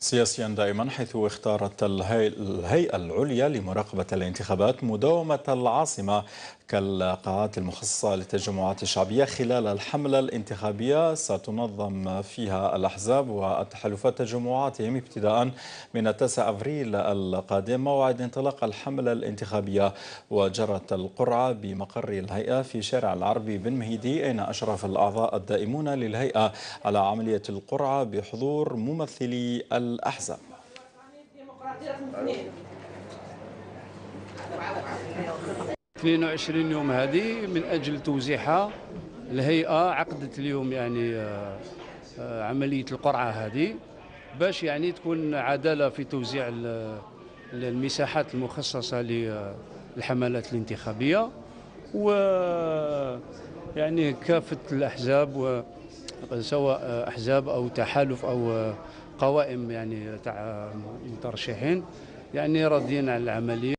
سياسيا دائما حيث اختارت الهيئة العليا لمراقبة الانتخابات مداومة العاصمة كالقاعات المخصصة للتجمعات الشعبية خلال الحملة الانتخابية ستنظم فيها الأحزاب والتحالفات تجمعاتهم ابتداء من 9 أبريل القادم موعد انطلاق الحملة الانتخابية وجرت القرعة بمقر الهيئة في شارع العربي بن مهيدي أين أشرف الأعضاء الدائمون للهيئة على عملية القرعة بحضور ممثلي الأحزاب 22 يوم هذه من أجل توزيعها الهيئة عقدت اليوم يعني آه، عملية القرعة هذه باش يعني تكون عدالة في توزيع المساحات المخصصة للحملات آه، الانتخابية و يعني كافة الأحزاب سواء أحزاب أو تحالف أو آه، قوائم يعني تاع مترشحين يعني راضيين على العملية